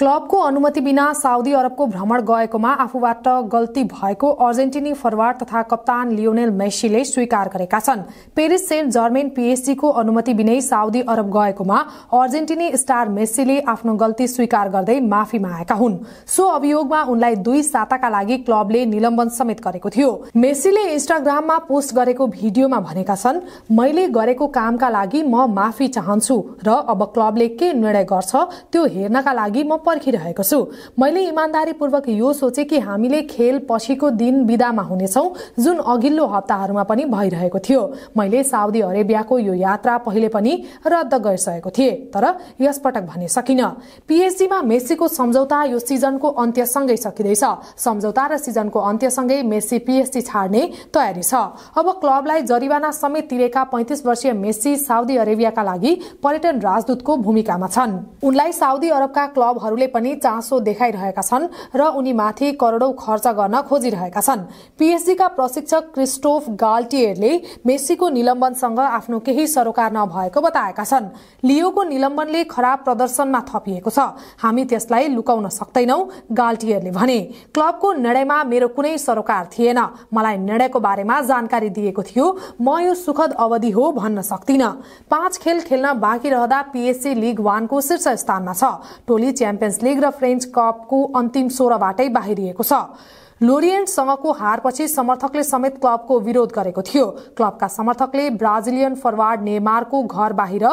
क्लबको अनुमति बिना साउदी अरबको भ्रमण गएकोमा आफूबाट गल्ती भएको अर्जेन्टिनी फरवार्ड तथा कप्तान लियोनेल मेस्सीले स्वीकार गरेका छन् पेरिस सेन्ट जर्मेन पिएससीको अनुमति बिनै साउदी अरब गएकोमा अर्जेन्टिनी स्टार मेस्सीले आफ्नो गल्ती स्वीकार गर्दै माफी मागेका हुन् सो अभियोगमा उनलाई दुई साताका लागि क्लबले निलम्बन समेत गरेको थियो मेस्सीले इन्स्टाग्राममा पोस्ट गरेको भिडियोमा भनेका छन् मैले गरेको कामका लागि म माफी चाहन्छु र अब क्लबले के निर्णय गर्छ त्यो हेर्नका लागि म पर्खिरहेको छु मैले इमान्दारीपूर्वक यो सोचे कि हामीले खेल पछिको दिन विदामा हुनेछौं जुन अघिल्लो हप्ताहरूमा पनि भइरहेको थियो मैले साउदी अरेबियाको यो यात्रा पहिले पनि रद्द गरिसकेको थिएँ तर यसपटक भने सकिनँ पिएचडीमा मेस्सीको सम्झौता यो सिजनको अन्त्यसँगै सकिँदैछ सम्झौता र सिजनको अन्त्यसँगै मेस्सी पिएचडी छाड्ने तयारी छ अब क्लबलाई जरिवाना समेत तिरेका पैँतिस वर्षीय मेस्सी साउदी अरेबियाका लागि पर्यटन राजदूतको भूमिकामा छन् उनलाई साउदी अरबका क्लबहरू नेताहरूले पनि चासो देखाइरहेका छन् र उनीमाथि करोडौं खर्च गर्न खोजिरहेका छन् पीएचडीका प्रशिक्षक क्रिस्टोफ गाल्टियरले मेस्सीको निलम्बनसँग आफ्नो केही सरोकार नभएको बताएका छन् लियोको निलम्बनले खराब प्रदर्शनमा थपिएको छ हामी त्यसलाई लुकाउन सक्दैनौ गाल्टियरले भने क्लबको निर्णयमा मेरो कुनै सरोकार थिएन मलाई निर्णयको बारेमा जानकारी दिएको थियो म यो सुखद अवधि हो भन्न सक्दिन पाँच खेल खेल्न बाँकी रहँदा पीएससी लिग वानको शीर्ष स्थानमा छ टोली च्याम्पियन च्याम्पियन्स लिग र फ्रेन्च कपको अन्तिम सोह्रबाटै बाहिरिएको छ लोरियन्टसँगको हारपछि समर्थकले समेत क्लबको विरोध गरेको थियो क्लबका समर्थकले ब्राजिलियन फरवार्ड नेमारको घर बाहिर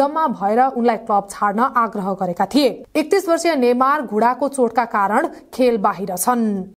जम्मा भएर उनलाई क्लब छाड्न आग्रह गरेका थिए एकतीस वर्षीय नेमार घुँडाको चोटका कारण खेल बाहिर छन्